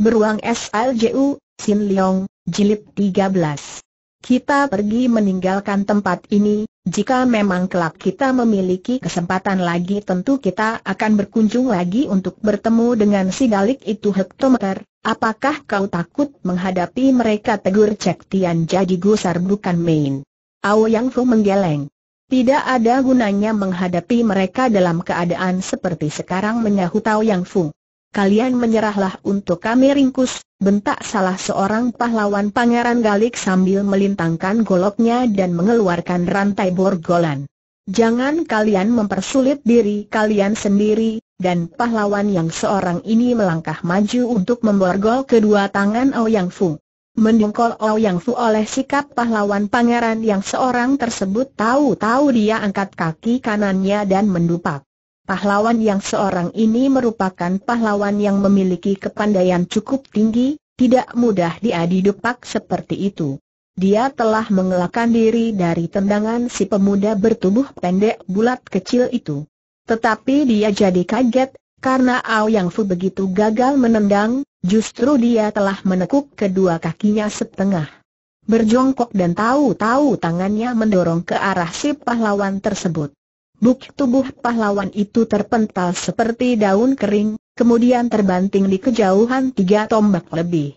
Beruang SLJU, Sin Leong, Jilid 13. Kita pergi meninggalkan tempat ini, jika memang kelak kita memiliki kesempatan lagi tentu kita akan berkunjung lagi untuk bertemu dengan si galik itu hektometer, apakah kau takut menghadapi mereka tegur Cek Tian jadi gusar bukan main. Ao Yang Fu menggeleng. Tidak ada gunanya menghadapi mereka dalam keadaan seperti sekarang Menyahut Ao Yang Fu kalian menyerahlah untuk kami ringkus, bentak salah seorang pahlawan Pangeran Galik sambil melintangkan goloknya dan mengeluarkan rantai borgolan. Jangan kalian mempersulit diri kalian sendiri, dan pahlawan yang seorang ini melangkah maju untuk memborgol kedua tangan Ouyang Fu. Mendengkol Ouyang Fu oleh sikap pahlawan pangeran yang seorang tersebut tahu-tahu dia angkat kaki kanannya dan mendupak. Pahlawan yang seorang ini merupakan pahlawan yang memiliki kepandaian cukup tinggi, tidak mudah diadu pak seperti itu. Dia telah mengelakkan diri dari tendangan si pemuda bertubuh pendek bulat kecil itu. Tetapi dia jadi kaget, karena Yang Fu begitu gagal menendang, justru dia telah menekuk kedua kakinya setengah. Berjongkok dan tahu-tahu tangannya mendorong ke arah si pahlawan tersebut. Buk tubuh pahlawan itu terpental seperti daun kering, kemudian terbanting di kejauhan tiga tombak lebih.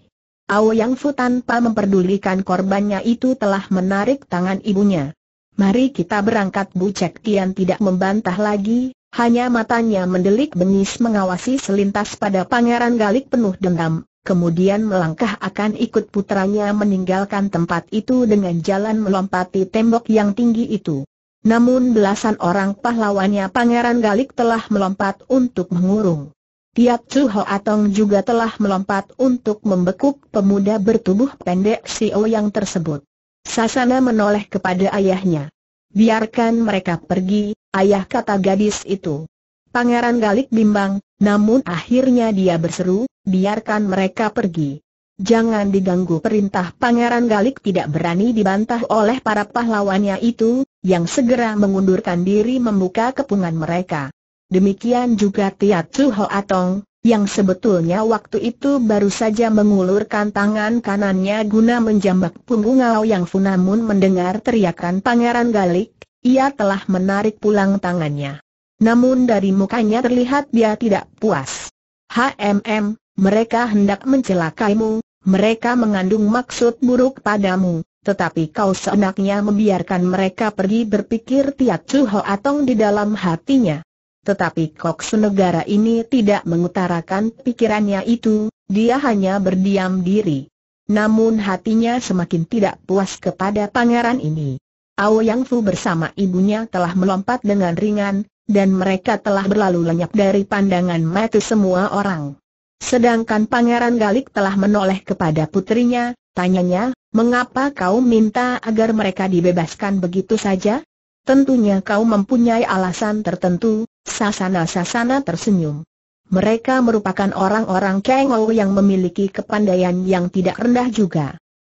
Yang Fu tanpa memperdulikan korbannya itu telah menarik tangan ibunya. Mari kita berangkat Bu Cek Tian tidak membantah lagi, hanya matanya mendelik bengis mengawasi selintas pada pangeran galik penuh dendam, kemudian melangkah akan ikut putranya meninggalkan tempat itu dengan jalan melompati tembok yang tinggi itu. Namun belasan orang pahlawannya Pangeran Galik telah melompat untuk mengurung. Tiap Chu Atong juga telah melompat untuk membekuk pemuda bertubuh pendek O yang tersebut. Sasana menoleh kepada ayahnya. Biarkan mereka pergi, ayah kata gadis itu. Pangeran Galik bimbang, namun akhirnya dia berseru, biarkan mereka pergi. Jangan diganggu perintah Pangeran Galik tidak berani dibantah oleh para pahlawannya itu, yang segera mengundurkan diri membuka kepungan mereka. Demikian juga Tiat Su Atong, yang sebetulnya waktu itu baru saja mengulurkan tangan kanannya guna menjambak punggung Yang Funamun mendengar teriakan Pangeran Galik, ia telah menarik pulang tangannya. Namun dari mukanya terlihat dia tidak puas. HMM, mereka hendak mencelakaimu, mereka mengandung maksud buruk padamu, tetapi kau seenaknya membiarkan mereka pergi berpikir tiap cuho Atong di dalam hatinya. Tetapi kok senegara ini tidak mengutarakan pikirannya itu, dia hanya berdiam diri. Namun hatinya semakin tidak puas kepada pangeran ini. Ao Yang Fu bersama ibunya telah melompat dengan ringan, dan mereka telah berlalu lenyap dari pandangan mata semua orang. Sedangkan Pangeran Galik telah menoleh kepada putrinya, tanyanya, Mengapa kau minta agar mereka dibebaskan begitu saja? Tentunya kau mempunyai alasan tertentu, Sasana-sasana tersenyum. Mereka merupakan orang-orang kengau yang memiliki kepandaian yang tidak rendah juga.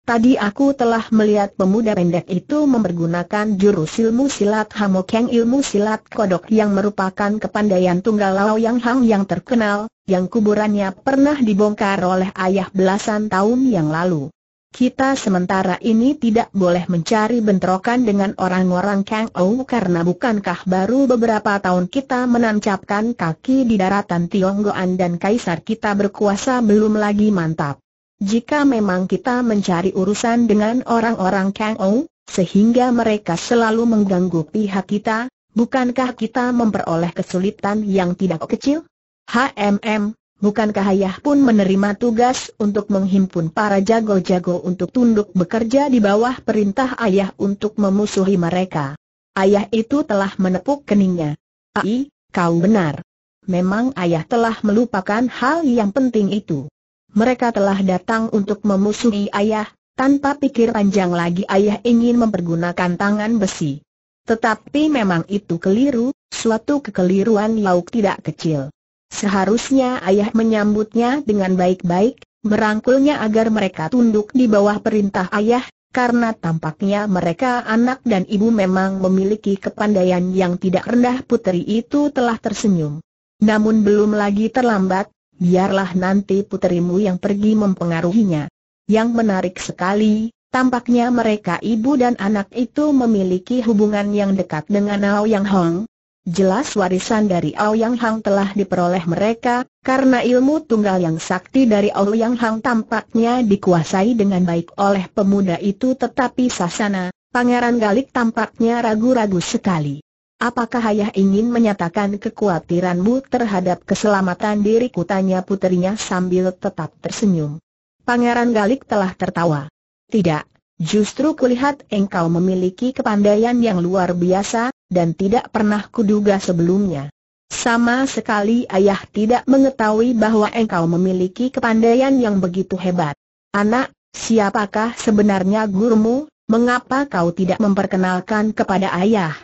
Tadi aku telah melihat pemuda pendek itu mempergunakan jurus ilmu silat Hamokeng ilmu silat kodok yang merupakan kepandaian tunggal Yang Hang yang terkenal, yang kuburannya pernah dibongkar oleh ayah belasan tahun yang lalu. Kita sementara ini tidak boleh mencari bentrokan dengan orang-orang Kang Ou karena bukankah baru beberapa tahun kita menancapkan kaki di daratan Tionggoan dan kaisar kita berkuasa belum lagi mantap. Jika memang kita mencari urusan dengan orang-orang Kang Ou, sehingga mereka selalu mengganggu pihak kita, bukankah kita memperoleh kesulitan yang tidak kecil? HMM, Bukankah ayah pun menerima tugas untuk menghimpun para jago-jago untuk tunduk bekerja di bawah perintah ayah untuk memusuhi mereka? Ayah itu telah menepuk keningnya. Ai, kau benar. Memang ayah telah melupakan hal yang penting itu. Mereka telah datang untuk memusuhi ayah, tanpa pikir panjang lagi ayah ingin mempergunakan tangan besi. Tetapi memang itu keliru, suatu kekeliruan lauk tidak kecil. Seharusnya ayah menyambutnya dengan baik-baik, merangkulnya agar mereka tunduk di bawah perintah ayah, karena tampaknya mereka anak dan ibu memang memiliki kepandaian yang tidak rendah putri itu telah tersenyum. Namun belum lagi terlambat, biarlah nanti putrimu yang pergi mempengaruhinya. Yang menarik sekali, tampaknya mereka ibu dan anak itu memiliki hubungan yang dekat dengan Ao Yang Hong, Jelas warisan dari Yang Hang telah diperoleh mereka, karena ilmu tunggal yang sakti dari Yang Hang tampaknya dikuasai dengan baik oleh pemuda itu tetapi Sasana, Pangeran Galik tampaknya ragu-ragu sekali. Apakah ayah ingin menyatakan kekhawatiranmu terhadap keselamatan diri kutanya putrinya sambil tetap tersenyum. Pangeran Galik telah tertawa. Tidak, Justru kulihat engkau memiliki kepandaian yang luar biasa, dan tidak pernah kuduga sebelumnya. Sama sekali ayah tidak mengetahui bahwa engkau memiliki kepandaian yang begitu hebat. Anak, siapakah sebenarnya gurumu, mengapa kau tidak memperkenalkan kepada ayah?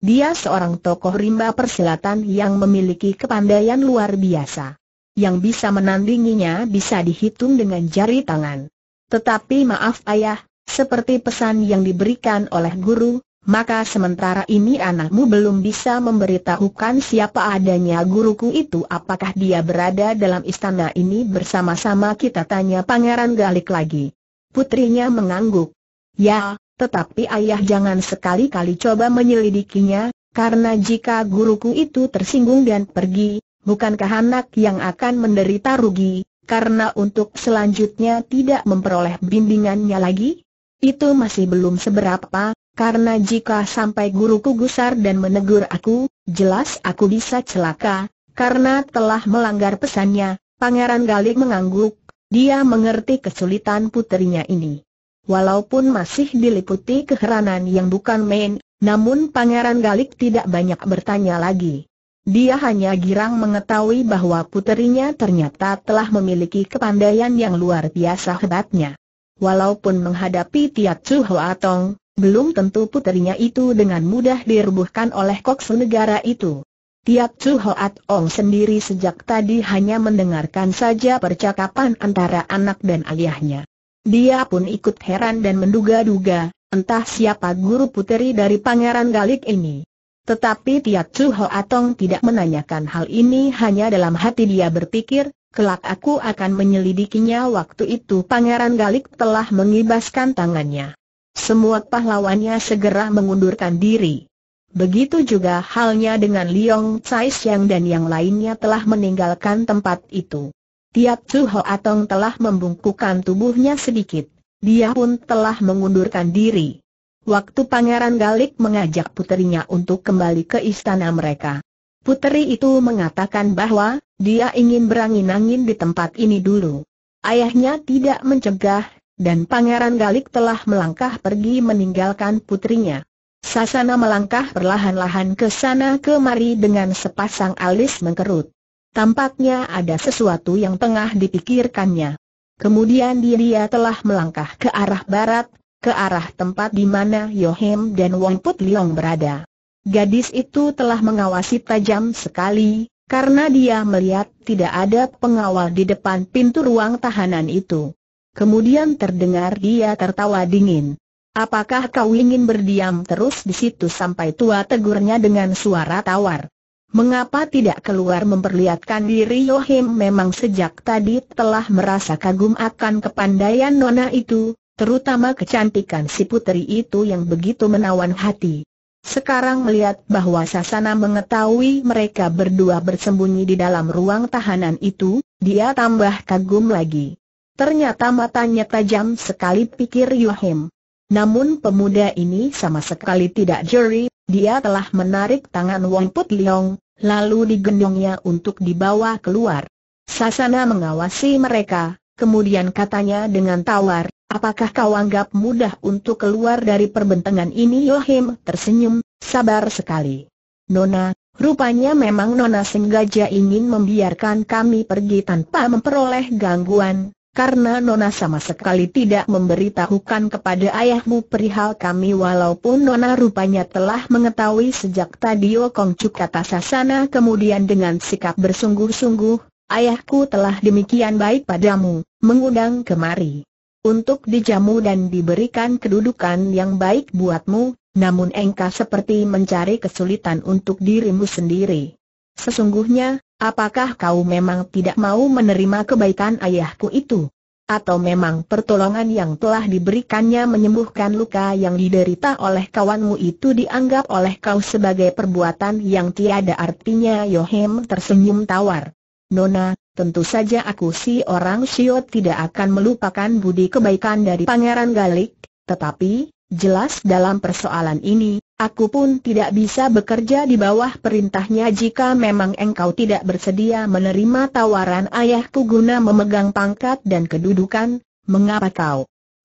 Dia seorang tokoh rimba persilatan yang memiliki kepandaian luar biasa. Yang bisa menandinginya bisa dihitung dengan jari tangan. Tetapi maaf ayah, seperti pesan yang diberikan oleh guru, maka sementara ini anakmu belum bisa memberitahukan siapa adanya guruku itu apakah dia berada dalam istana ini bersama-sama kita tanya Pangeran Galik lagi. Putrinya mengangguk. Ya, tetapi ayah jangan sekali-kali coba menyelidikinya, karena jika guruku itu tersinggung dan pergi, bukankah anak yang akan menderita rugi, karena untuk selanjutnya tidak memperoleh bimbingannya lagi? Itu masih belum seberapa, karena jika sampai guruku gusar dan menegur aku, jelas aku bisa celaka, karena telah melanggar pesannya, Pangeran Galik mengangguk, dia mengerti kesulitan putrinya ini. Walaupun masih diliputi keheranan yang bukan main, namun Pangeran Galik tidak banyak bertanya lagi. Dia hanya girang mengetahui bahwa puterinya ternyata telah memiliki kepandaian yang luar biasa hebatnya. Walaupun menghadapi Tiat Chu Hoa Tong, belum tentu puterinya itu dengan mudah dirubuhkan oleh koksu negara itu. Tiat Chu Hoa Tong sendiri sejak tadi hanya mendengarkan saja percakapan antara anak dan ayahnya. Dia pun ikut heran dan menduga-duga, entah siapa guru puteri dari Pangeran Galik ini. Tetapi Tiat Chu Hoa Tong tidak menanyakan hal ini hanya dalam hati dia berpikir, Kelak aku akan menyelidikinya waktu itu Pangeran Galik telah mengibaskan tangannya. Semua pahlawannya segera mengundurkan diri. Begitu juga halnya dengan Liong Cai Xiang dan yang lainnya telah meninggalkan tempat itu. Tiap Chu Ho Atong telah membungkukkan tubuhnya sedikit. Dia pun telah mengundurkan diri. Waktu Pangeran Galik mengajak puterinya untuk kembali ke istana mereka. Puteri itu mengatakan bahwa dia ingin berangin-angin di tempat ini dulu. Ayahnya tidak mencegah, dan Pangeran Galik telah melangkah pergi meninggalkan putrinya. Sasana melangkah perlahan-lahan ke sana kemari dengan sepasang alis mengkerut. Tampaknya ada sesuatu yang tengah dipikirkannya. Kemudian dia telah melangkah ke arah barat, ke arah tempat di mana Yohem dan Wong Put Liong berada. Gadis itu telah mengawasi tajam sekali, karena dia melihat tidak ada pengawal di depan pintu ruang tahanan itu. Kemudian terdengar dia tertawa dingin. Apakah kau ingin berdiam terus di situ sampai tua tegurnya dengan suara tawar? Mengapa tidak keluar memperlihatkan diri Yohim memang sejak tadi telah merasa kagum akan kepandaian nona itu, terutama kecantikan si putri itu yang begitu menawan hati. Sekarang melihat bahwa Sasana mengetahui mereka berdua bersembunyi di dalam ruang tahanan itu, dia tambah kagum lagi. Ternyata matanya tajam sekali pikir Yohim. Namun pemuda ini sama sekali tidak jeri, dia telah menarik tangan Wong Put Leong, lalu digendongnya untuk dibawa keluar. Sasana mengawasi mereka, Kemudian katanya dengan tawar, apakah kau anggap mudah untuk keluar dari perbentangan ini Yohim tersenyum, sabar sekali. Nona, rupanya memang Nona sengaja ingin membiarkan kami pergi tanpa memperoleh gangguan, karena Nona sama sekali tidak memberitahukan kepada ayahmu perihal kami walaupun Nona rupanya telah mengetahui sejak tadi Okong oh Cuk kata Sasana kemudian dengan sikap bersungguh-sungguh, ayahku telah demikian baik padamu, mengundang kemari. Untuk dijamu dan diberikan kedudukan yang baik buatmu, namun engkau seperti mencari kesulitan untuk dirimu sendiri. Sesungguhnya, apakah kau memang tidak mau menerima kebaikan ayahku itu? Atau memang pertolongan yang telah diberikannya menyembuhkan luka yang diderita oleh kawanmu itu dianggap oleh kau sebagai perbuatan yang tiada artinya Yohem tersenyum tawar. Nona, Tentu saja aku si orang Sio tidak akan melupakan budi kebaikan dari Pangeran Galik, tetapi, jelas dalam persoalan ini, aku pun tidak bisa bekerja di bawah perintahnya jika memang engkau tidak bersedia menerima tawaran ayahku guna memegang pangkat dan kedudukan, mengapa kau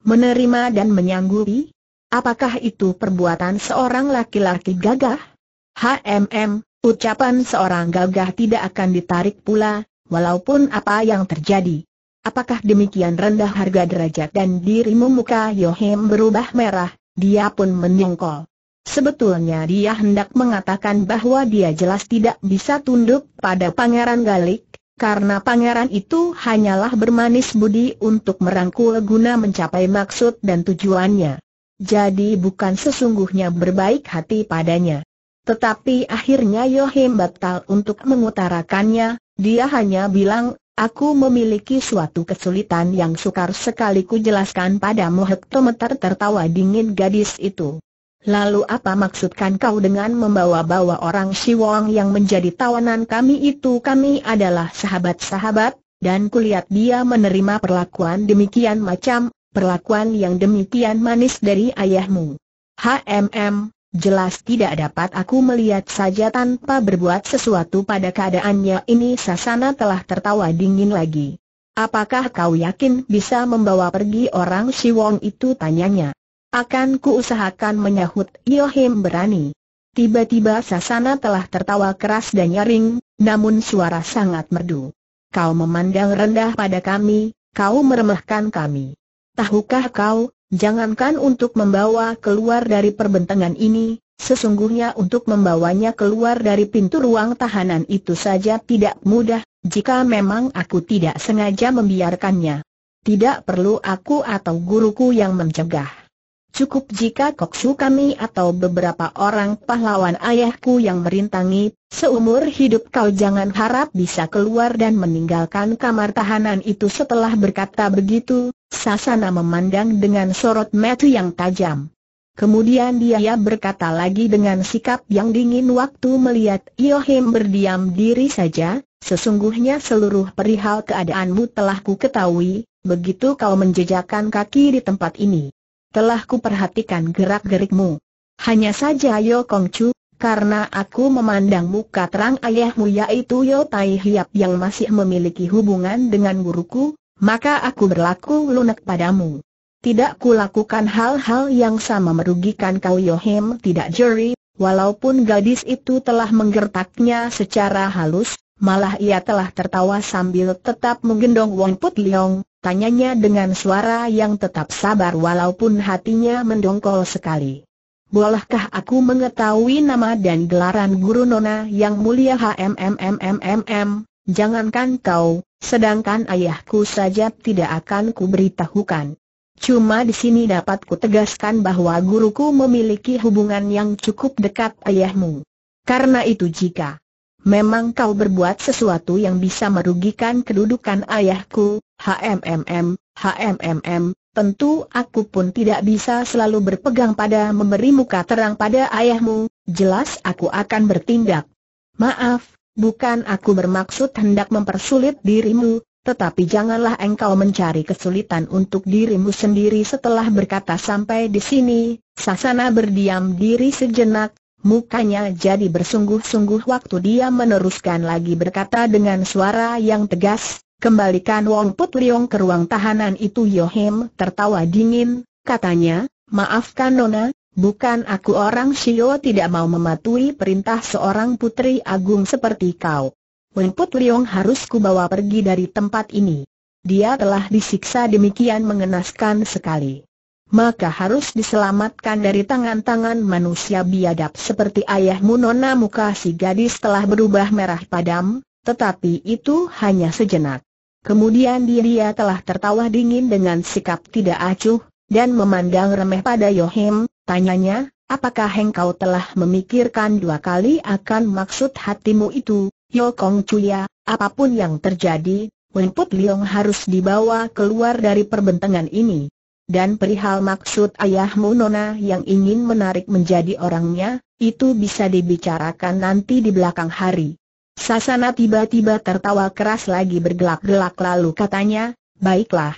menerima dan menyanggupi? Apakah itu perbuatan seorang laki-laki gagah? HMM, ucapan seorang gagah tidak akan ditarik pula, walaupun apa yang terjadi. Apakah demikian rendah harga derajat dan dirimu muka Yohem berubah merah, dia pun menyongkol. Sebetulnya dia hendak mengatakan bahwa dia jelas tidak bisa tunduk pada Pangeran Galik, karena pangeran itu hanyalah bermanis budi untuk merangkul guna mencapai maksud dan tujuannya. Jadi bukan sesungguhnya berbaik hati padanya. Tetapi akhirnya Yohim batal untuk mengutarakannya, dia hanya bilang, aku memiliki suatu kesulitan yang sukar sekali ku jelaskan padamu hektometer tertawa dingin gadis itu. Lalu apa maksudkan kau dengan membawa-bawa orang Siwong yang menjadi tawanan kami itu? Kami adalah sahabat-sahabat, dan kulihat dia menerima perlakuan demikian macam, perlakuan yang demikian manis dari ayahmu. HMM, Jelas tidak dapat aku melihat saja tanpa berbuat sesuatu pada keadaannya ini Sasana telah tertawa dingin lagi. Apakah kau yakin bisa membawa pergi orang Wong itu tanyanya. Akan kuusahakan menyahut Yohim berani. Tiba-tiba Sasana telah tertawa keras dan nyaring, namun suara sangat merdu. Kau memandang rendah pada kami, kau meremehkan kami. Tahukah kau, Jangankan untuk membawa keluar dari perbentangan ini, sesungguhnya untuk membawanya keluar dari pintu ruang tahanan itu saja tidak mudah, jika memang aku tidak sengaja membiarkannya. Tidak perlu aku atau guruku yang mencegah. Cukup jika koksu kami atau beberapa orang pahlawan ayahku yang merintangi, seumur hidup kau jangan harap bisa keluar dan meninggalkan kamar tahanan itu setelah berkata begitu, Sasana memandang dengan sorot metu yang tajam. Kemudian dia berkata lagi dengan sikap yang dingin waktu melihat Yohim berdiam diri saja, sesungguhnya seluruh perihal keadaanmu telah ku ketahui, begitu kau menjejakkan kaki di tempat ini telah kuperhatikan gerak-gerikmu. Hanya saja Yo Kong Chu, karena aku memandang muka terang ayahmu yaitu Yo Tai Hiap yang masih memiliki hubungan dengan guruku, maka aku berlaku lunak padamu. Tidak kulakukan hal-hal yang sama merugikan kau Yo Hem. tidak jeri, walaupun gadis itu telah menggertaknya secara halus, malah ia telah tertawa sambil tetap menggendong Wong Put Leong, Tanyanya dengan suara yang tetap sabar walaupun hatinya mendongkol sekali. Bolehkah aku mengetahui nama dan gelaran guru nona yang mulia HMMMMMM? Jangankan kau, sedangkan ayahku saja tidak akan kuberitahukan. Cuma di sini dapat kutegaskan bahwa guruku memiliki hubungan yang cukup dekat ayahmu. Karena itu jika memang kau berbuat sesuatu yang bisa merugikan kedudukan ayahku, HMMM, HMMM, tentu aku pun tidak bisa selalu berpegang pada memberi muka terang pada ayahmu, jelas aku akan bertindak. Maaf, bukan aku bermaksud hendak mempersulit dirimu, tetapi janganlah engkau mencari kesulitan untuk dirimu sendiri setelah berkata sampai di sini, Sasana berdiam diri sejenak, Mukanya jadi bersungguh-sungguh waktu dia meneruskan lagi berkata dengan suara yang tegas, kembalikan Wong Put Liong ke ruang tahanan itu Yohim tertawa dingin, katanya, maafkan Nona, bukan aku orang Shio tidak mau mematuhi perintah seorang putri agung seperti kau. Wong Put Liong harus kubawa pergi dari tempat ini. Dia telah disiksa demikian mengenaskan sekali maka harus diselamatkan dari tangan-tangan manusia biadab seperti ayahmu Nona muka si gadis telah berubah merah padam, tetapi itu hanya sejenak. Kemudian dia telah tertawa dingin dengan sikap tidak acuh, dan memandang remeh pada Yohim, tanyanya, apakah engkau telah memikirkan dua kali akan maksud hatimu itu, Yokong Kong Chuya, apapun yang terjadi, Wenput Liong harus dibawa keluar dari perbentangan ini. Dan perihal maksud ayahmu Nona yang ingin menarik menjadi orangnya, itu bisa dibicarakan nanti di belakang hari. Sasana tiba-tiba tertawa keras lagi bergelak-gelak lalu katanya, baiklah.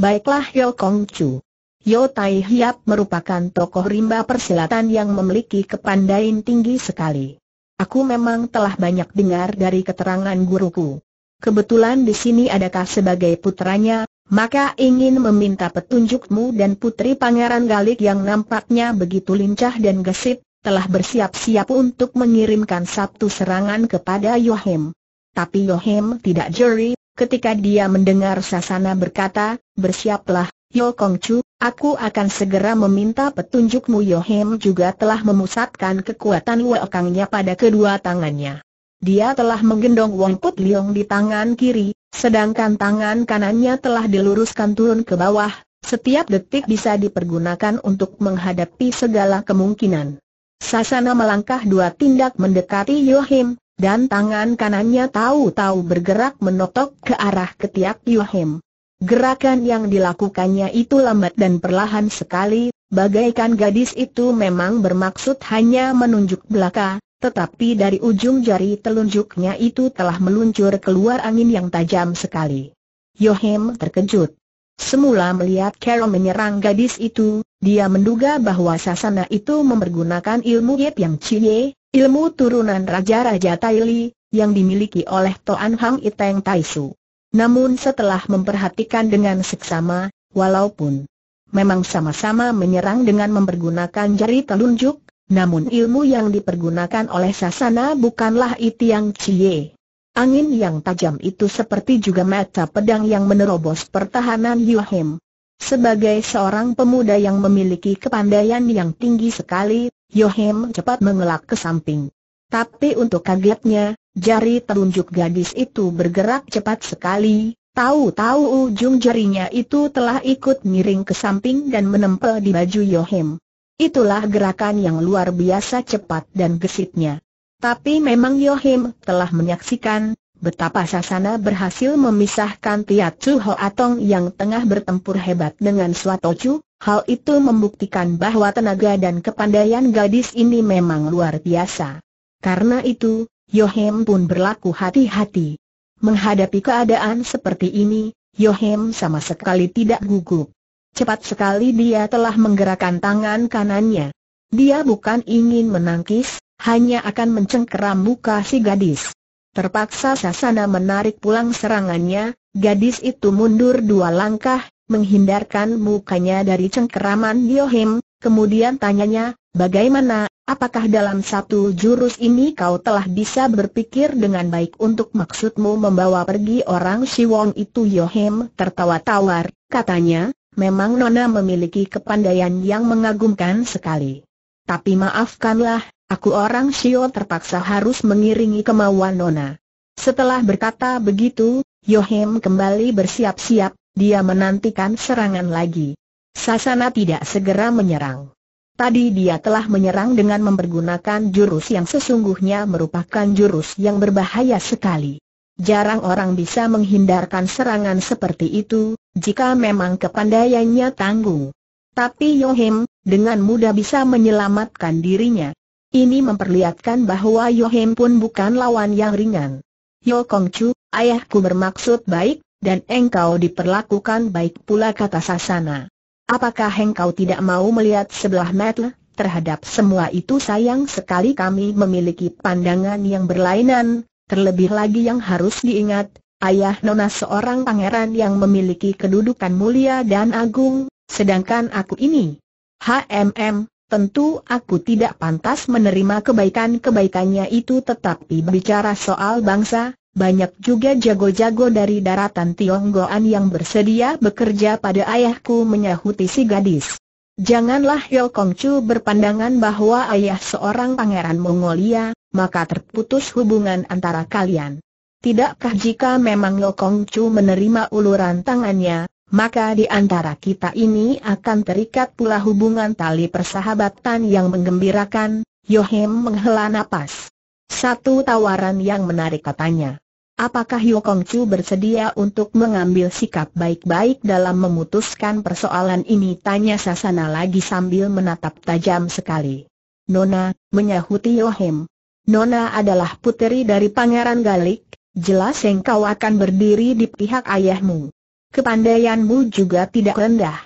Baiklah Yo Kong Chu. Yo Tai Hiap merupakan tokoh rimba persilatan yang memiliki kepandaian tinggi sekali. Aku memang telah banyak dengar dari keterangan guruku. Kebetulan di sini adakah sebagai putranya, maka ingin meminta petunjukmu dan putri pangeran Galik yang nampaknya begitu lincah dan gesit, telah bersiap-siap untuk mengirimkan satu serangan kepada Yohem. Tapi Yohem tidak jeri, ketika dia mendengar Sasana berkata, bersiaplah, Yo Chu, aku akan segera meminta petunjukmu Yohem juga telah memusatkan kekuatan wakangnya pada kedua tangannya. Dia telah menggendong Wong Put Liong di tangan kiri, Sedangkan tangan kanannya telah diluruskan turun ke bawah, setiap detik bisa dipergunakan untuk menghadapi segala kemungkinan. Sasana melangkah dua tindak mendekati Yohim, dan tangan kanannya tahu-tahu bergerak menotok ke arah ketiak Yohim. Gerakan yang dilakukannya itu lambat dan perlahan sekali, bagaikan gadis itu memang bermaksud hanya menunjuk belaka, tetapi dari ujung jari telunjuknya itu telah meluncur keluar angin yang tajam sekali. Yohem terkejut. Semula melihat Carol menyerang gadis itu, dia menduga bahwa sasana itu mempergunakan ilmu Yip Yang Cie, ilmu turunan Raja-Raja Taili, yang dimiliki oleh Toan Hang Iteng Taisu. Namun setelah memperhatikan dengan seksama, walaupun memang sama-sama menyerang dengan mempergunakan jari telunjuk, namun ilmu yang dipergunakan oleh Sasana bukanlah itu yang cie. Angin yang tajam itu seperti juga mata pedang yang menerobos pertahanan Yuhim. Sebagai seorang pemuda yang memiliki kepandaian yang tinggi sekali, Yohem cepat mengelak ke samping. Tapi untuk kagetnya, jari telunjuk gadis itu bergerak cepat sekali, Tahu-tahu ujung jarinya itu telah ikut miring ke samping dan menempel di baju Yohem. Itulah gerakan yang luar biasa cepat dan gesitnya. Tapi memang Yohim telah menyaksikan betapa Sasana berhasil memisahkan Tiatsu Atong yang tengah bertempur hebat dengan Swatocu, hal itu membuktikan bahwa tenaga dan kepandaian gadis ini memang luar biasa. Karena itu, Yohem pun berlaku hati-hati. Menghadapi keadaan seperti ini, Yohem sama sekali tidak gugup. Cepat sekali dia telah menggerakkan tangan kanannya. Dia bukan ingin menangkis, hanya akan mencengkeram muka si gadis. Terpaksa Sasana menarik pulang serangannya, gadis itu mundur dua langkah, menghindarkan mukanya dari cengkeraman Yohim, kemudian tanyanya, bagaimana, apakah dalam satu jurus ini kau telah bisa berpikir dengan baik untuk maksudmu membawa pergi orang Siwong itu Yohim tertawa tawar, katanya, Memang Nona memiliki kepandaian yang mengagumkan sekali. Tapi maafkanlah, aku orang Sio terpaksa harus mengiringi kemauan Nona. Setelah berkata begitu, Yohem kembali bersiap-siap, dia menantikan serangan lagi. Sasana tidak segera menyerang. Tadi dia telah menyerang dengan mempergunakan jurus yang sesungguhnya merupakan jurus yang berbahaya sekali. Jarang orang bisa menghindarkan serangan seperti itu, jika memang kepandaiannya tangguh. Tapi Yohim, dengan mudah bisa menyelamatkan dirinya. Ini memperlihatkan bahwa Yohim pun bukan lawan yang ringan. Yo Kong Chu, ayahku bermaksud baik, dan engkau diperlakukan baik pula kata Sasana. Apakah engkau tidak mau melihat sebelah mata? Terhadap semua itu sayang sekali kami memiliki pandangan yang berlainan, Terlebih lagi yang harus diingat, ayah Nona seorang pangeran yang memiliki kedudukan mulia dan agung, sedangkan aku ini. HMM, tentu aku tidak pantas menerima kebaikan-kebaikannya itu tetapi bicara soal bangsa, banyak juga jago-jago dari daratan Tionggoan yang bersedia bekerja pada ayahku menyahuti si gadis. Janganlah Kong Chu berpandangan bahwa ayah seorang pangeran Mongolia, maka terputus hubungan antara kalian. Tidakkah jika memang Lokong Chu menerima uluran tangannya, maka di antara kita ini akan terikat pula hubungan tali persahabatan yang menggembirakan, Yohem menghela napas. Satu tawaran yang menarik katanya. Apakah Yokong Chu bersedia untuk mengambil sikap baik-baik dalam memutuskan persoalan ini? Tanya Sasana lagi sambil menatap tajam sekali. Nona, menyahuti Yohem, Nona adalah puteri dari Pangeran Galik, jelas engkau akan berdiri di pihak ayahmu. Kepandaianmu juga tidak rendah.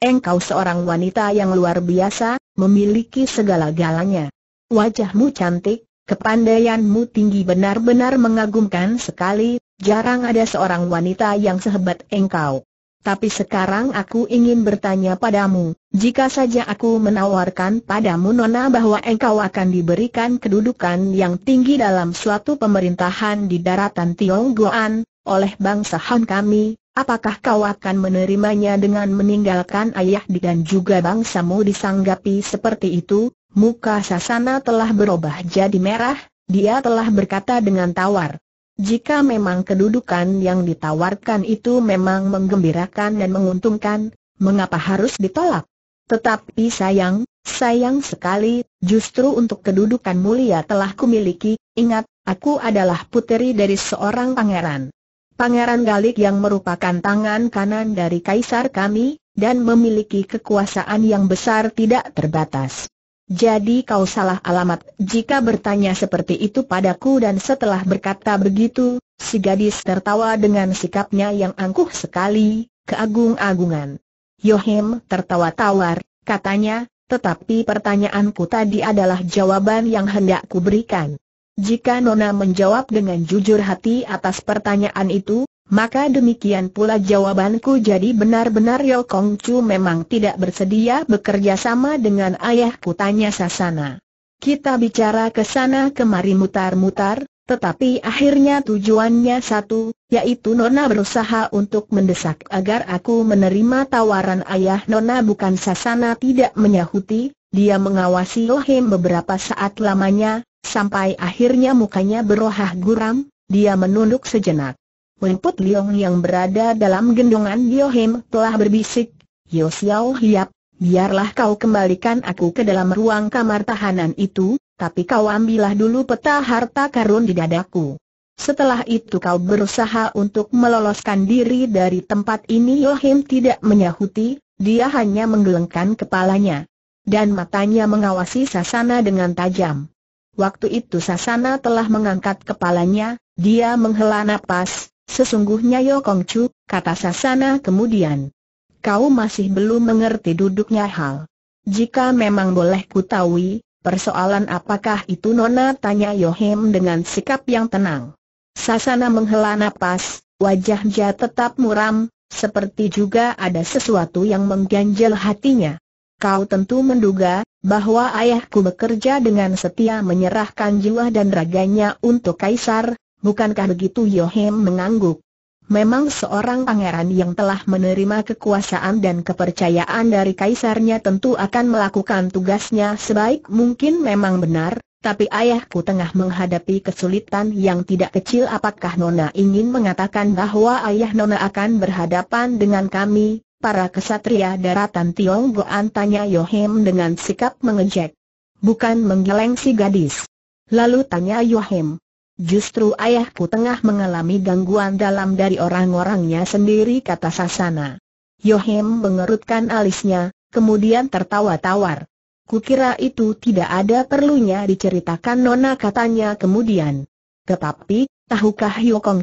Engkau seorang wanita yang luar biasa, memiliki segala-galanya. Wajahmu cantik, kepandaianmu tinggi benar-benar mengagumkan sekali, jarang ada seorang wanita yang sehebat engkau tapi sekarang aku ingin bertanya padamu, jika saja aku menawarkan padamu Nona bahwa engkau akan diberikan kedudukan yang tinggi dalam suatu pemerintahan di daratan Tionggoan, oleh bangsa Han kami, apakah kau akan menerimanya dengan meninggalkan ayah dan juga bangsamu disanggapi seperti itu? Muka Sasana telah berubah jadi merah, dia telah berkata dengan tawar, jika memang kedudukan yang ditawarkan itu memang menggembirakan dan menguntungkan, mengapa harus ditolak? Tetapi sayang, sayang sekali, justru untuk kedudukan mulia telah kumiliki, ingat, aku adalah puteri dari seorang pangeran. Pangeran Galik yang merupakan tangan kanan dari kaisar kami, dan memiliki kekuasaan yang besar tidak terbatas. Jadi kau salah alamat, jika bertanya seperti itu padaku dan setelah berkata begitu, si gadis tertawa dengan sikapnya yang angkuh sekali, keagung-agungan. Yohim tertawa tawar, katanya, tetapi pertanyaanku tadi adalah jawaban yang hendak kuberikan. Jika Nona menjawab dengan jujur hati atas pertanyaan itu, maka demikian pula jawabanku jadi benar-benar Yo Kong Chu memang tidak bersedia bekerja sama dengan ayahku tanya Sasana. Kita bicara ke sana kemari mutar-mutar, tetapi akhirnya tujuannya satu, yaitu Nona berusaha untuk mendesak agar aku menerima tawaran ayah Nona bukan Sasana tidak menyahuti, dia mengawasi Lohim beberapa saat lamanya, sampai akhirnya mukanya berohah guram, dia menunduk sejenak. Put Liong yang berada dalam gendongan Yohim telah berbisik, Yo Xiao Hiap, biarlah kau kembalikan aku ke dalam ruang kamar tahanan itu, tapi kau ambillah dulu peta harta karun di dadaku. Setelah itu kau berusaha untuk meloloskan diri dari tempat ini Yohim tidak menyahuti, dia hanya menggelengkan kepalanya. Dan matanya mengawasi Sasana dengan tajam. Waktu itu Sasana telah mengangkat kepalanya, dia menghela nafas. Sesungguhnya Yo Kong Chu, kata Sasana kemudian. Kau masih belum mengerti duduknya hal. Jika memang boleh kutahui, persoalan apakah itu Nona tanya Yohem dengan sikap yang tenang. Sasana menghela napas, wajahnya tetap muram, seperti juga ada sesuatu yang mengganjal hatinya. Kau tentu menduga, bahwa ayahku bekerja dengan setia menyerahkan jiwa dan raganya untuk Kaisar, Bukankah begitu Yohem mengangguk? Memang seorang pangeran yang telah menerima kekuasaan dan kepercayaan dari kaisarnya tentu akan melakukan tugasnya sebaik mungkin memang benar, tapi ayahku tengah menghadapi kesulitan yang tidak kecil apakah Nona ingin mengatakan bahwa ayah Nona akan berhadapan dengan kami, para kesatria daratan Tionggoan tanya Yohem dengan sikap mengejek. Bukan menggeleng si gadis. Lalu tanya Yohem, Justru ayahku tengah mengalami gangguan dalam dari orang-orangnya sendiri kata Sasana. Yohim mengerutkan alisnya, kemudian tertawa tawar. Kukira itu tidak ada perlunya diceritakan Nona katanya kemudian. Tetapi, tahukah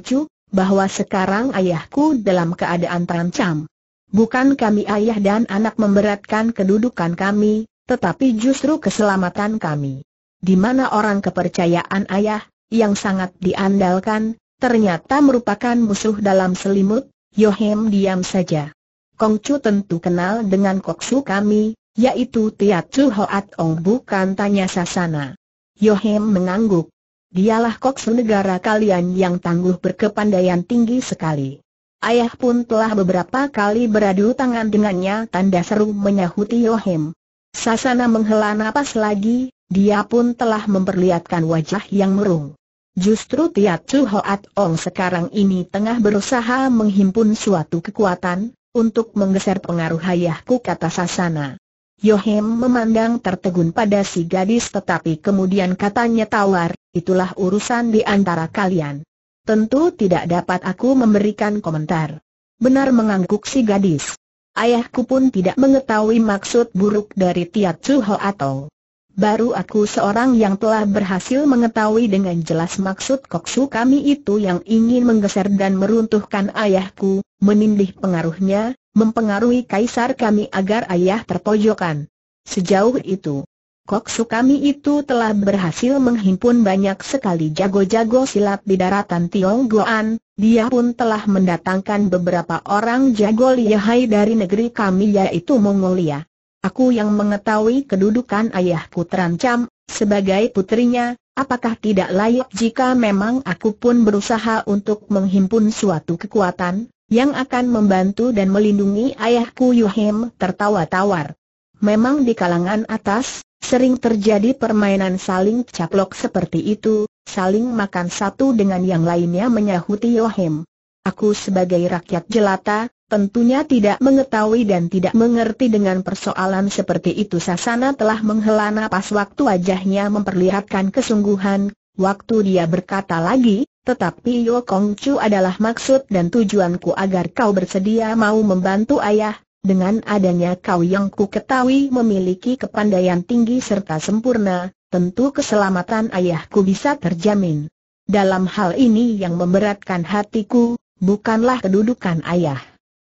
Chu, bahwa sekarang ayahku dalam keadaan terancam? Bukan kami ayah dan anak memberatkan kedudukan kami, tetapi justru keselamatan kami. Di mana orang kepercayaan ayah, yang sangat diandalkan, ternyata merupakan musuh dalam selimut, Yohem diam saja. Kongcu tentu kenal dengan koksu kami, yaitu Chu Hoat Ong bukan tanya Sasana. Yohem mengangguk. Dialah koksu negara kalian yang tangguh berkepandaian tinggi sekali. Ayah pun telah beberapa kali beradu tangan dengannya tanda seru menyahuti Yohem. Sasana menghela napas lagi, dia pun telah memperlihatkan wajah yang merung. Justru Tiat Chu Hoat Ong sekarang ini tengah berusaha menghimpun suatu kekuatan, untuk menggeser pengaruh ayahku kata Sasana. Yohem memandang tertegun pada si gadis tetapi kemudian katanya tawar, itulah urusan di antara kalian. Tentu tidak dapat aku memberikan komentar. Benar mengangguk si gadis. Ayahku pun tidak mengetahui maksud buruk dari Tiat Chu Ong baru aku seorang yang telah berhasil mengetahui dengan jelas maksud koksu kami itu yang ingin menggeser dan meruntuhkan ayahku, menindih pengaruhnya, mempengaruhi kaisar kami agar ayah terpojokan. Sejauh itu, koksu kami itu telah berhasil menghimpun banyak sekali jago-jago silat di daratan Tionggoan, dia pun telah mendatangkan beberapa orang jago lihai dari negeri kami yaitu Mongolia. Aku yang mengetahui kedudukan ayahku terancam, sebagai putrinya, apakah tidak layak jika memang aku pun berusaha untuk menghimpun suatu kekuatan, yang akan membantu dan melindungi ayahku Yuhim tertawa tawar. Memang di kalangan atas, sering terjadi permainan saling caplok seperti itu, saling makan satu dengan yang lainnya menyahuti Yohim. Aku sebagai rakyat jelata, tentunya tidak mengetahui dan tidak mengerti dengan persoalan seperti itu Sasana telah menghela napas waktu wajahnya memperlihatkan kesungguhan, waktu dia berkata lagi, tetapi Yo Kong Chu adalah maksud dan tujuanku agar kau bersedia mau membantu ayah, dengan adanya kau yang ku ketahui memiliki kepandaian tinggi serta sempurna, tentu keselamatan ayahku bisa terjamin. Dalam hal ini yang memberatkan hatiku, bukanlah kedudukan ayah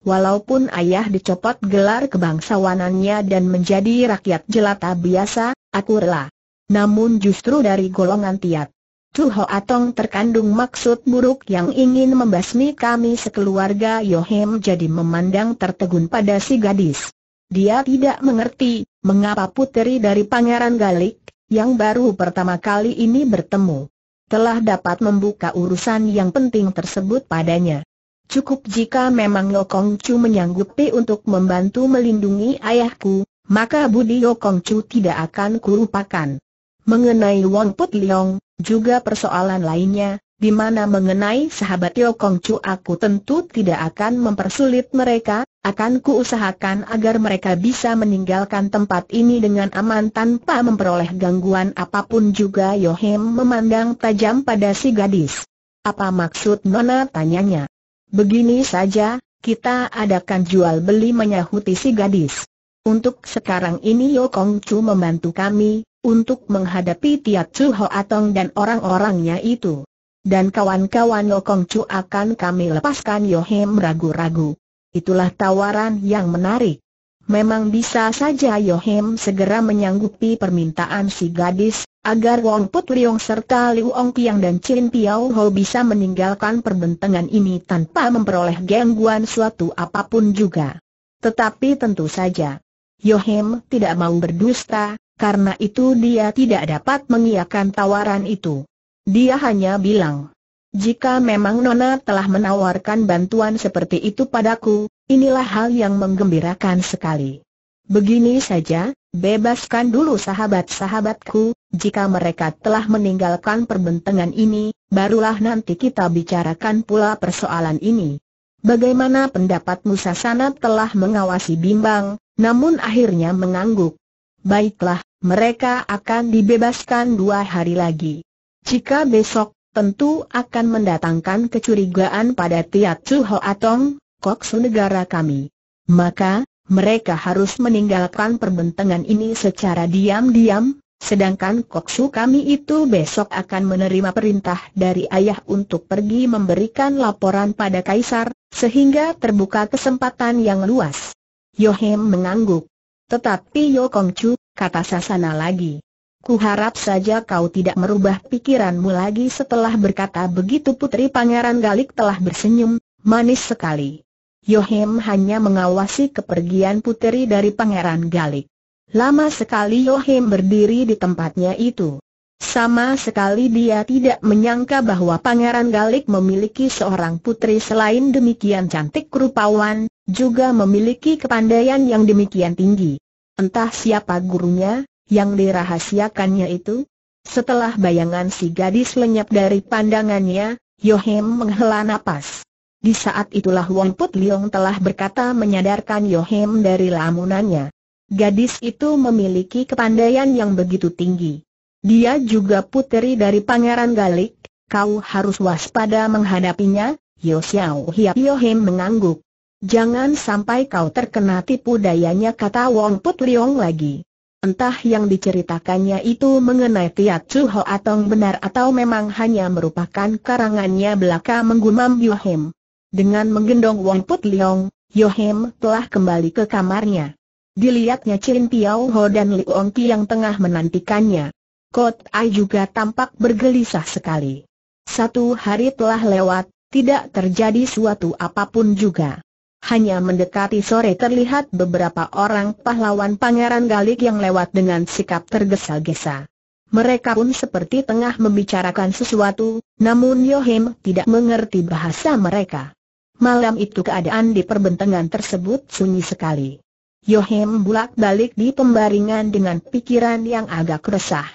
Walaupun ayah dicopot gelar kebangsawanannya dan menjadi rakyat jelata biasa, aku rela. Namun justru dari golongan Tiat. Tu Ho Atong terkandung maksud buruk yang ingin membasmi kami sekeluarga Yohem jadi memandang tertegun pada si gadis. Dia tidak mengerti, mengapa puteri dari Pangeran Galik, yang baru pertama kali ini bertemu, telah dapat membuka urusan yang penting tersebut padanya. Cukup jika memang Yokong Chu menyanggupi untuk membantu melindungi ayahku, maka budi Yokong Chu tidak akan kurupakan. Mengenai Wang Put Leong, juga persoalan lainnya, di mana mengenai sahabat Yokong Chu aku tentu tidak akan mempersulit mereka, akan kuusahakan agar mereka bisa meninggalkan tempat ini dengan aman tanpa memperoleh gangguan apapun juga Yohem memandang tajam pada si gadis. Apa maksud Nona tanyanya? Begini saja, kita adakan jual beli menyahuti si gadis. Untuk sekarang ini Yo Kong Chu membantu kami, untuk menghadapi Tiat Chu Ho Atong dan orang-orangnya itu. Dan kawan-kawan Yo Kong Chu akan kami lepaskan Yo Hem ragu-ragu. Itulah tawaran yang menarik. Memang bisa saja Yohem segera menyanggupi permintaan si gadis, agar Wong Put Liong serta Liu Ong Piang dan Chin Piao Ho bisa meninggalkan perbentangan ini tanpa memperoleh gangguan suatu apapun juga. Tetapi tentu saja, Yohem tidak mau berdusta, karena itu dia tidak dapat mengiakan tawaran itu. Dia hanya bilang, jika memang Nona telah menawarkan bantuan seperti itu padaku, Inilah hal yang menggembirakan sekali. Begini saja, bebaskan dulu sahabat-sahabatku, jika mereka telah meninggalkan perbentangan ini, barulah nanti kita bicarakan pula persoalan ini. Bagaimana pendapatmu Sasana telah mengawasi bimbang, namun akhirnya mengangguk. Baiklah, mereka akan dibebaskan dua hari lagi. Jika besok, tentu akan mendatangkan kecurigaan pada Tiat suho Atong, koksu negara kami. Maka, mereka harus meninggalkan perbentangan ini secara diam-diam, sedangkan koksu kami itu besok akan menerima perintah dari ayah untuk pergi memberikan laporan pada kaisar, sehingga terbuka kesempatan yang luas. Yohem mengangguk. Tetapi Yo Chu, kata Sasana lagi. Kuharap saja kau tidak merubah pikiranmu lagi setelah berkata begitu Putri Pangeran Galik telah bersenyum, manis sekali. Yohim hanya mengawasi kepergian puteri dari Pangeran Galik. Lama sekali Yohim berdiri di tempatnya itu. Sama sekali dia tidak menyangka bahwa Pangeran Galik memiliki seorang putri selain demikian cantik rupawan, juga memiliki kepandaian yang demikian tinggi. Entah siapa gurunya, yang dirahasiakannya itu. Setelah bayangan si gadis lenyap dari pandangannya, Yohim menghela napas. Di saat itulah Wong Put Liong telah berkata menyadarkan Yohem dari lamunannya. Gadis itu memiliki kepandaian yang begitu tinggi. Dia juga puteri dari Pangeran Galik, kau harus waspada menghadapinya, Yo Xiao Hiap Yohem mengangguk. Jangan sampai kau terkena tipu dayanya kata Wong Put Liong lagi. Entah yang diceritakannya itu mengenai Tiat Chu atau benar atau memang hanya merupakan karangannya belaka menggumam Yohem. Dengan menggendong Wong Put Leong, Yohem telah kembali ke kamarnya. Dilihatnya Chin Piao Ho dan Li Ong Ki yang tengah menantikannya. Kot Ai juga tampak bergelisah sekali. Satu hari telah lewat, tidak terjadi suatu apapun juga. Hanya mendekati sore terlihat beberapa orang pahlawan pangeran Galik yang lewat dengan sikap tergesa-gesa. Mereka pun seperti tengah membicarakan sesuatu, namun Yohem tidak mengerti bahasa mereka. Malam itu keadaan di perbentangan tersebut sunyi sekali. Yohem bulak-balik di pembaringan dengan pikiran yang agak resah.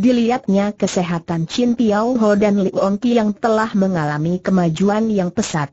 Dilihatnya kesehatan Chin Piao Ho dan Li Ki yang telah mengalami kemajuan yang pesat.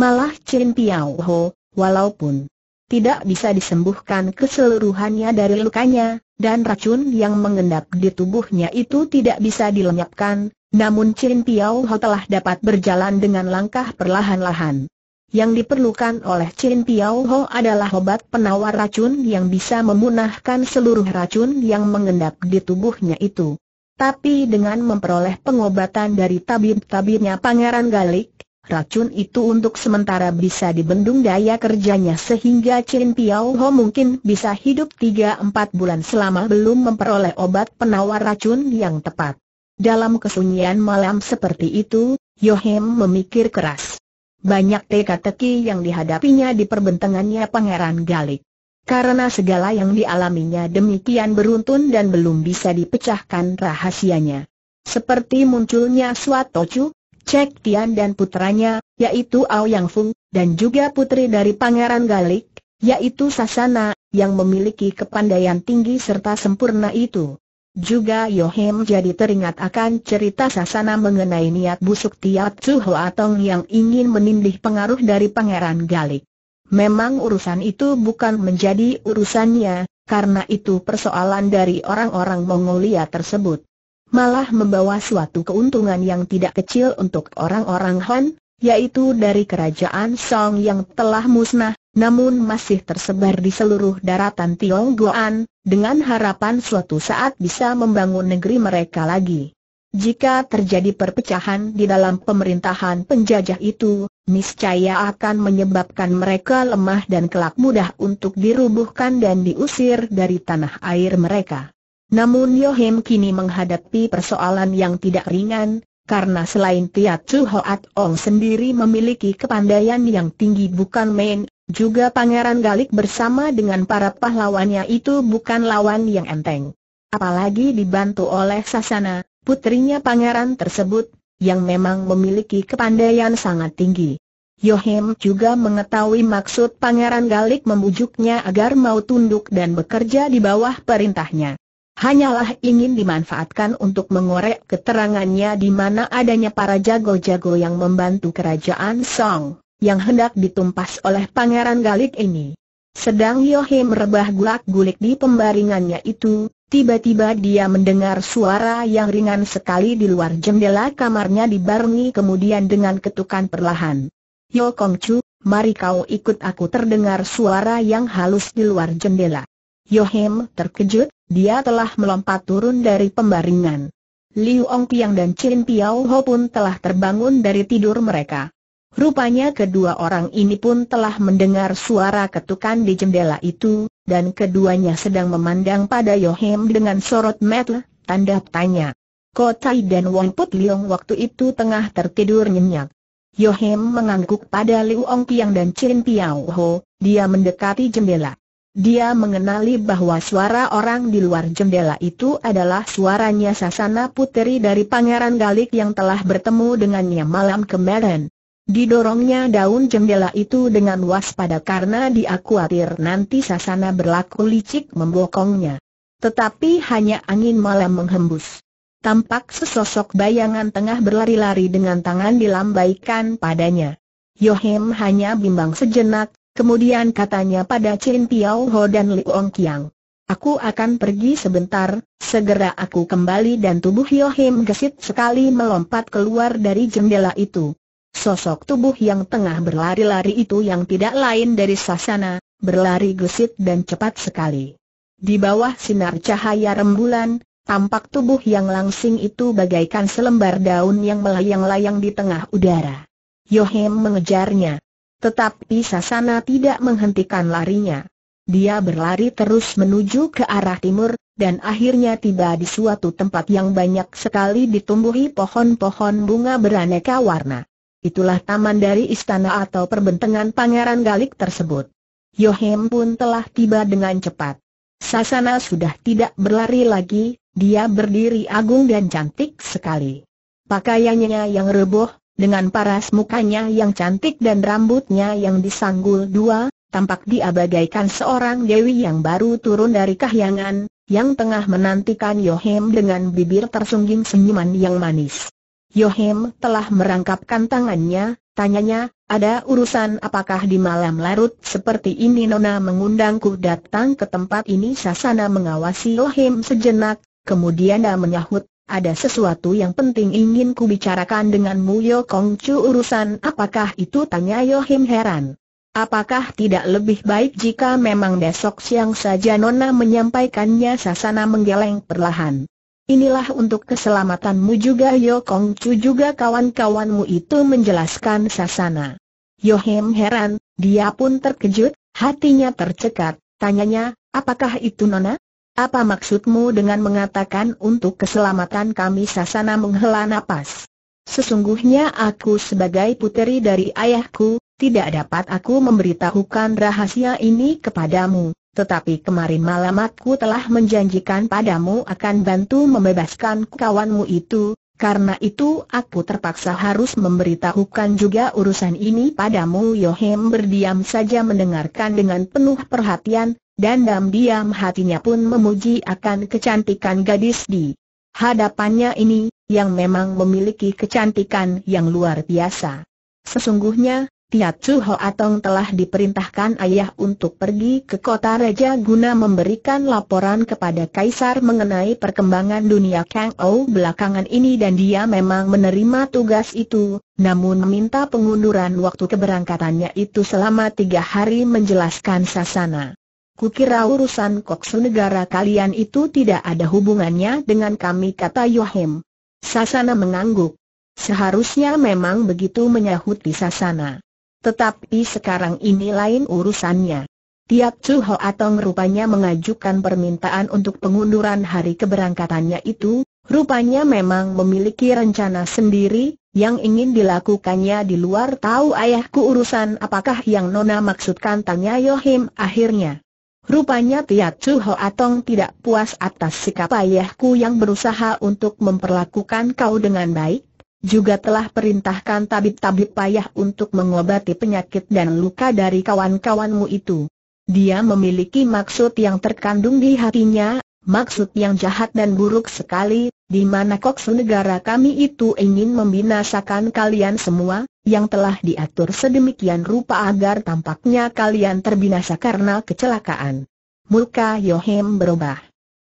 Malah Chin Piao Ho, walaupun tidak bisa disembuhkan keseluruhannya dari lukanya, dan racun yang mengendap di tubuhnya itu tidak bisa dilenyapkan, namun Chin Piao Ho telah dapat berjalan dengan langkah perlahan-lahan. Yang diperlukan oleh Chen Piao Ho adalah obat penawar racun yang bisa memunahkan seluruh racun yang mengendap di tubuhnya itu. Tapi dengan memperoleh pengobatan dari tabib-tabibnya Pangeran Galik, racun itu untuk sementara bisa dibendung daya kerjanya sehingga Chen Piao Ho mungkin bisa hidup 3-4 bulan selama belum memperoleh obat penawar racun yang tepat. Dalam kesunyian malam seperti itu, Yohem memikir keras. Banyak teka-teki yang dihadapinya di perbentangannya Pangeran Galik. Karena segala yang dialaminya demikian beruntun dan belum bisa dipecahkan rahasianya. Seperti munculnya Suatocu, Cek Tian dan putranya, yaitu Ao Yang Fung, dan juga putri dari Pangeran Galik, yaitu Sasana, yang memiliki kepandaian tinggi serta sempurna itu. Juga Yohem jadi teringat akan cerita Sasana mengenai niat busuk Tiat Suho Atong yang ingin menindih pengaruh dari Pangeran Galik. Memang urusan itu bukan menjadi urusannya, karena itu persoalan dari orang-orang Mongolia tersebut. Malah membawa suatu keuntungan yang tidak kecil untuk orang-orang Han, yaitu dari kerajaan Song yang telah musnah, namun masih tersebar di seluruh daratan Tionggoan, dengan harapan suatu saat bisa membangun negeri mereka lagi. Jika terjadi perpecahan di dalam pemerintahan penjajah itu, niscaya akan menyebabkan mereka lemah dan kelak mudah untuk dirubuhkan dan diusir dari tanah air mereka. Namun Yohim kini menghadapi persoalan yang tidak ringan, karena selain Tiat Chu Hoat Ong sendiri memiliki kepandaian yang tinggi bukan main, juga Pangeran Galik bersama dengan para pahlawannya itu bukan lawan yang enteng. Apalagi dibantu oleh Sasana, putrinya pangeran tersebut, yang memang memiliki kepandaian sangat tinggi. Yohem juga mengetahui maksud Pangeran Galik membujuknya agar mau tunduk dan bekerja di bawah perintahnya. Hanyalah ingin dimanfaatkan untuk mengorek keterangannya di mana adanya para jago-jago yang membantu kerajaan Song yang hendak ditumpas oleh Pangeran Galik ini. Sedang Yohe rebah gulak-gulik di pembaringannya itu, tiba-tiba dia mendengar suara yang ringan sekali di luar jendela kamarnya dibarengi kemudian dengan ketukan perlahan. Yo Kong Chu, mari kau ikut aku terdengar suara yang halus di luar jendela. Yohem terkejut, dia telah melompat turun dari pembaringan. Liu Ong Piang dan Chin Piao Ho pun telah terbangun dari tidur mereka. Rupanya kedua orang ini pun telah mendengar suara ketukan di jendela itu, dan keduanya sedang memandang pada Yohem dengan sorot mata, tanda tanya. Kotai dan Wong Put Liong waktu itu tengah tertidur nyenyak. Yohem mengangguk pada Liu Ong Piang dan Chin Piao Ho, dia mendekati jendela. Dia mengenali bahwa suara orang di luar jendela itu adalah suaranya Sasana Puteri dari Pangeran Galik yang telah bertemu dengannya malam kemarin. Didorongnya daun jendela itu dengan waspada karena dia khawatir nanti sasana berlaku licik membokongnya. Tetapi hanya angin malam menghembus. Tampak sesosok bayangan tengah berlari-lari dengan tangan dilambaikan padanya. Yohem hanya bimbang sejenak, kemudian katanya pada Chin Piao Ho dan Liu Kiang. Aku akan pergi sebentar, segera aku kembali dan tubuh Yohem gesit sekali melompat keluar dari jendela itu. Sosok tubuh yang tengah berlari-lari itu yang tidak lain dari Sasana, berlari gesit dan cepat sekali. Di bawah sinar cahaya rembulan, tampak tubuh yang langsing itu bagaikan selembar daun yang melayang-layang di tengah udara. Yohem mengejarnya. Tetapi Sasana tidak menghentikan larinya. Dia berlari terus menuju ke arah timur, dan akhirnya tiba di suatu tempat yang banyak sekali ditumbuhi pohon-pohon bunga beraneka warna. Itulah taman dari istana atau perbentengan Pangeran Galik tersebut. Yohem pun telah tiba dengan cepat. Sasana sudah tidak berlari lagi, dia berdiri agung dan cantik sekali. Pakaiannya yang reboh, dengan paras mukanya yang cantik dan rambutnya yang disanggul dua, tampak diabagaikan seorang dewi yang baru turun dari kahyangan, yang tengah menantikan Yohem dengan bibir tersungging senyuman yang manis. Yohim telah merangkapkan tangannya, tanyanya, ada urusan apakah di malam larut seperti ini Nona mengundangku datang ke tempat ini Sasana mengawasi Yohim sejenak, kemudian dia menyahut, ada sesuatu yang penting ingin ku bicarakan denganmu Yo Kongcu urusan apakah itu tanya Yohim heran. Apakah tidak lebih baik jika memang besok siang saja Nona menyampaikannya Sasana menggeleng perlahan. Inilah untuk keselamatanmu juga Yo Kong Chu juga kawan-kawanmu itu menjelaskan sasana. Yohem heran, dia pun terkejut, hatinya tercekat, tanyanya, apakah itu Nona? Apa maksudmu dengan mengatakan untuk keselamatan kami sasana menghela napas? Sesungguhnya aku sebagai puteri dari ayahku, tidak dapat aku memberitahukan rahasia ini kepadamu tetapi kemarin malam aku telah menjanjikan padamu akan bantu membebaskan kawanmu itu, karena itu aku terpaksa harus memberitahukan juga urusan ini padamu Yohem berdiam saja mendengarkan dengan penuh perhatian, dan dalam diam hatinya pun memuji akan kecantikan gadis di hadapannya ini, yang memang memiliki kecantikan yang luar biasa. Sesungguhnya, Ho Atong telah diperintahkan ayah untuk pergi ke kota Raja guna memberikan laporan kepada Kaisar mengenai perkembangan dunia Kang Ou belakangan ini dan dia memang menerima tugas itu, namun meminta pengunduran waktu keberangkatannya itu selama tiga hari menjelaskan sasana. Kukira urusan koksu negara kalian itu tidak ada hubungannya dengan kami kata Yohem. Sasana mengangguk. Seharusnya memang begitu menyahuti Sasana. Tetapi sekarang ini lain urusannya. Tiap Chu Ho Atong rupanya mengajukan permintaan untuk pengunduran hari keberangkatannya itu, rupanya memang memiliki rencana sendiri, yang ingin dilakukannya di luar tahu ayahku urusan apakah yang Nona maksudkan tanya Yohim akhirnya. Rupanya Tiat Chu Ho Atong tidak puas atas sikap ayahku yang berusaha untuk memperlakukan kau dengan baik, juga telah perintahkan tabib-tabib payah untuk mengobati penyakit dan luka dari kawan-kawanmu itu. Dia memiliki maksud yang terkandung di hatinya, maksud yang jahat dan buruk sekali, di mana koksu negara kami itu ingin membinasakan kalian semua, yang telah diatur sedemikian rupa agar tampaknya kalian terbinasa karena kecelakaan. Muka Yohem berubah.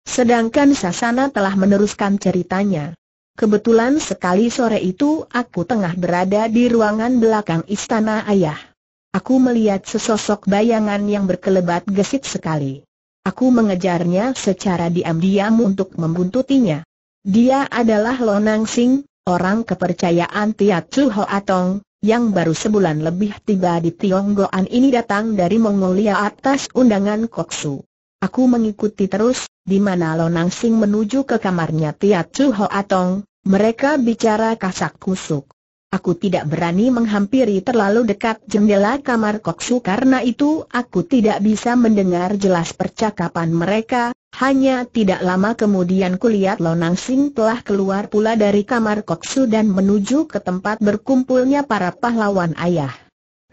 Sedangkan Sasana telah meneruskan ceritanya. Kebetulan sekali sore itu aku tengah berada di ruangan belakang istana ayah. Aku melihat sesosok bayangan yang berkelebat gesit sekali. Aku mengejarnya secara diam-diam untuk membuntutinya. Dia adalah Lonang Sing, orang kepercayaan Tiat Chu Atong, yang baru sebulan lebih tiba di Tionggoan ini datang dari Mongolia atas undangan Koksu. Aku mengikuti terus, di mana Lonang Sing menuju ke kamarnya Tiat Chu Atong. mereka bicara kasak kusuk. Aku tidak berani menghampiri terlalu dekat jendela kamar Koksu karena itu aku tidak bisa mendengar jelas percakapan mereka, hanya tidak lama kemudian kulihat Lonang Sing telah keluar pula dari kamar Koksu dan menuju ke tempat berkumpulnya para pahlawan ayah.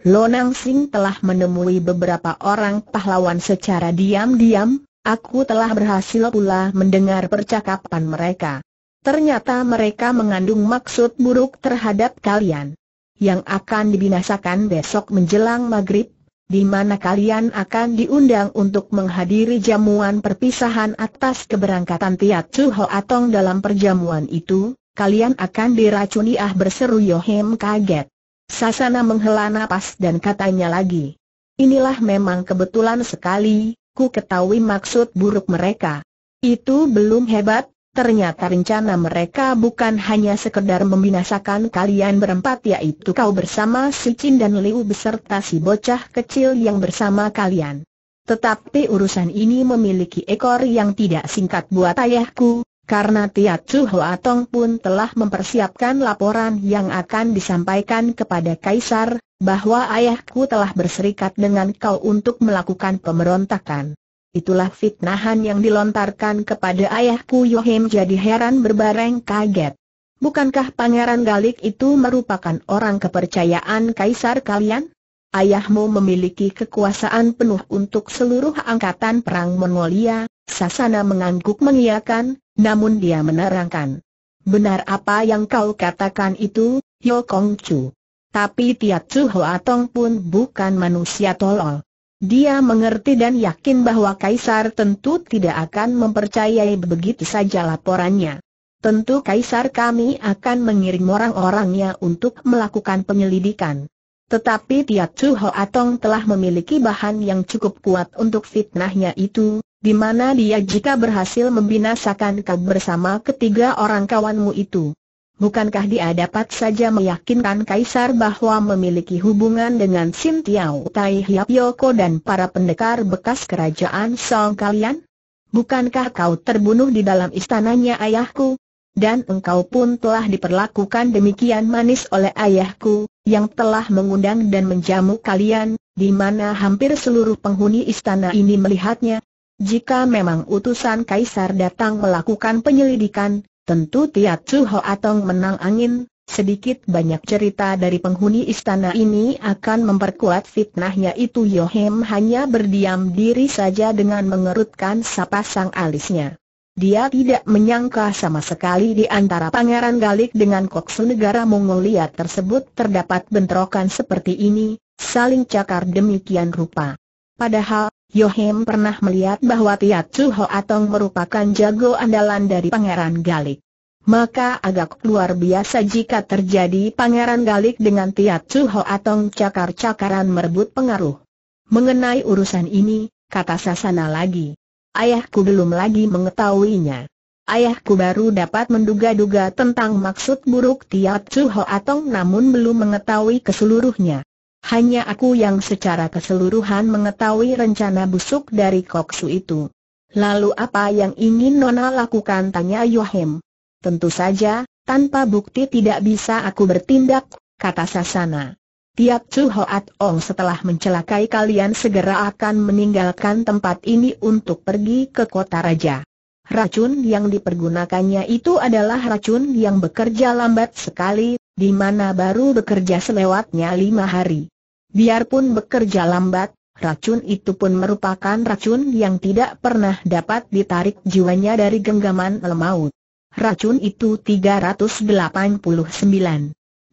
Lonang Sing telah menemui beberapa orang pahlawan secara diam-diam, aku telah berhasil pula mendengar percakapan mereka. Ternyata mereka mengandung maksud buruk terhadap kalian. Yang akan dibinasakan besok menjelang maghrib, di mana kalian akan diundang untuk menghadiri jamuan perpisahan atas keberangkatan Tiat Chu Atong dalam perjamuan itu, kalian akan diracuni ah berseru Yohem kaget. Sasana menghela napas dan katanya lagi. Inilah memang kebetulan sekali, ku ketahui maksud buruk mereka. Itu belum hebat, ternyata rencana mereka bukan hanya sekedar membinasakan kalian berempat yaitu kau bersama si Chin dan Liu beserta si bocah kecil yang bersama kalian. Tetapi urusan ini memiliki ekor yang tidak singkat buat ayahku, karena Tiat Chu Hoa pun telah mempersiapkan laporan yang akan disampaikan kepada Kaisar, bahwa ayahku telah berserikat dengan kau untuk melakukan pemberontakan. Itulah fitnahan yang dilontarkan kepada ayahku Yohim jadi heran berbareng kaget. Bukankah Pangeran Galik itu merupakan orang kepercayaan Kaisar kalian? Ayahmu memiliki kekuasaan penuh untuk seluruh angkatan perang Mongolia, Sasana mengangguk mengiakan, namun dia menerangkan. Benar apa yang kau katakan itu, Yo Kong Chu. Tapi Tiat Chu Ho Atong pun bukan manusia tolol. Dia mengerti dan yakin bahwa Kaisar tentu tidak akan mempercayai begitu saja laporannya. Tentu Kaisar kami akan mengirim orang-orangnya untuk melakukan penyelidikan. Tetapi Tiat Chu Ho Atong telah memiliki bahan yang cukup kuat untuk fitnahnya itu, di mana dia jika berhasil membinasakan kau bersama ketiga orang kawanmu itu. Bukankah dia dapat saja meyakinkan Kaisar bahwa memiliki hubungan dengan Sim Tiao Tai Hiap Yoko dan para pendekar bekas kerajaan Song kalian? Bukankah kau terbunuh di dalam istananya ayahku? Dan engkau pun telah diperlakukan demikian manis oleh ayahku, yang telah mengundang dan menjamu kalian, di mana hampir seluruh penghuni istana ini melihatnya, jika memang utusan kaisar datang melakukan penyelidikan, tentu Tiat Suho Atong menang angin, sedikit banyak cerita dari penghuni istana ini akan memperkuat fitnahnya itu Yohem hanya berdiam diri saja dengan mengerutkan sepasang alisnya. Dia tidak menyangka sama sekali di antara Pangeran Galik dengan Koksu negara Mongolia tersebut terdapat bentrokan seperti ini, saling cakar demikian rupa. Padahal, Yohem pernah melihat bahwa Tiacu Atong merupakan jago andalan dari Pangeran Galik. Maka agak luar biasa jika terjadi Pangeran Galik dengan Tiacu Atong cakar-cakaran merebut pengaruh. Mengenai urusan ini, kata Sasana lagi. Ayahku belum lagi mengetahuinya. Ayahku baru dapat menduga-duga tentang maksud buruk Tiacu Atong, namun belum mengetahui keseluruhnya. Hanya aku yang secara keseluruhan mengetahui rencana busuk dari Koksu itu. Lalu apa yang ingin Nona lakukan tanya Yohem. Tentu saja, tanpa bukti tidak bisa aku bertindak, kata Sasana. Tiap Chu Hoat Ong setelah mencelakai kalian segera akan meninggalkan tempat ini untuk pergi ke kota raja. Racun yang dipergunakannya itu adalah racun yang bekerja lambat sekali, di mana baru bekerja selewatnya lima hari. Biarpun bekerja lambat, racun itu pun merupakan racun yang tidak pernah dapat ditarik jiwanya dari genggaman lemaut. Racun itu 389.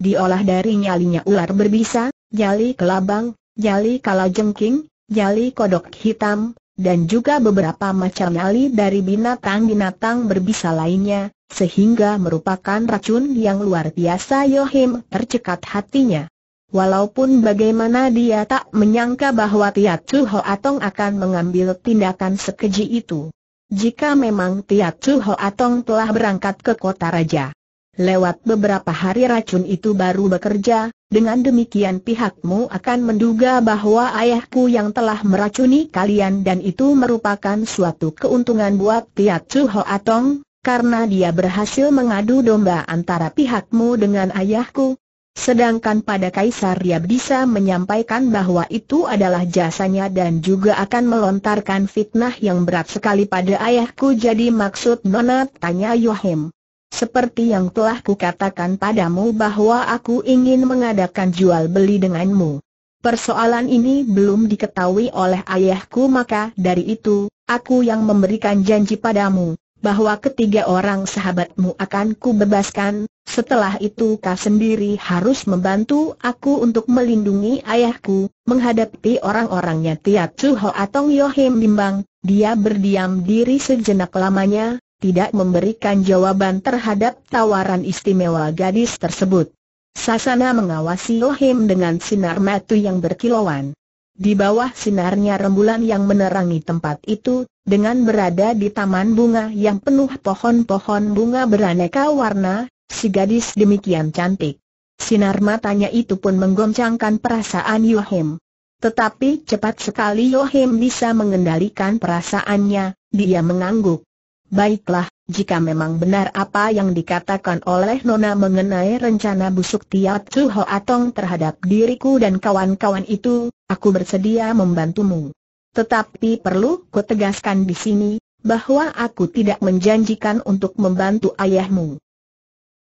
Diolah dari nyalinya ular berbisa, nyali kelabang, nyali kalajengking, nyali kodok hitam, dan juga beberapa macam nyali dari binatang-binatang berbisa lainnya, sehingga merupakan racun yang luar biasa Yohim tercekat hatinya. Walaupun bagaimana dia tak menyangka bahwa Tiat Chu Hoatong akan mengambil tindakan sekeji itu. Jika memang Tiat Chu Hoatong telah berangkat ke kota raja. Lewat beberapa hari racun itu baru bekerja, dengan demikian pihakmu akan menduga bahwa ayahku yang telah meracuni kalian dan itu merupakan suatu keuntungan buat Tiat Chu Hoatong, karena dia berhasil mengadu domba antara pihakmu dengan ayahku, Sedangkan pada Kaisar dia bisa menyampaikan bahwa itu adalah jasanya dan juga akan melontarkan fitnah yang berat sekali pada ayahku jadi maksud Nona tanya Yohim. Seperti yang telah kukatakan padamu bahwa aku ingin mengadakan jual beli denganmu. Persoalan ini belum diketahui oleh ayahku maka dari itu, aku yang memberikan janji padamu, bahwa ketiga orang sahabatmu akan kubebaskan, setelah itu kau sendiri harus membantu aku untuk melindungi ayahku, menghadapi orang-orangnya Tiat Chu atau Yohim bimbang, dia berdiam diri sejenak lamanya, tidak memberikan jawaban terhadap tawaran istimewa gadis tersebut. Sasana mengawasi Yohim dengan sinar mata yang berkilauan. Di bawah sinarnya rembulan yang menerangi tempat itu, dengan berada di taman bunga yang penuh pohon-pohon bunga beraneka warna, si gadis demikian cantik. Sinar matanya itu pun menggoncangkan perasaan Yohim. Tetapi cepat sekali Yohim bisa mengendalikan perasaannya, dia mengangguk. Baiklah, jika memang benar apa yang dikatakan oleh Nona mengenai rencana busuk Tiat Ho Atong terhadap diriku dan kawan-kawan itu, aku bersedia membantumu. Tetapi perlu kutegaskan di sini, bahwa aku tidak menjanjikan untuk membantu ayahmu.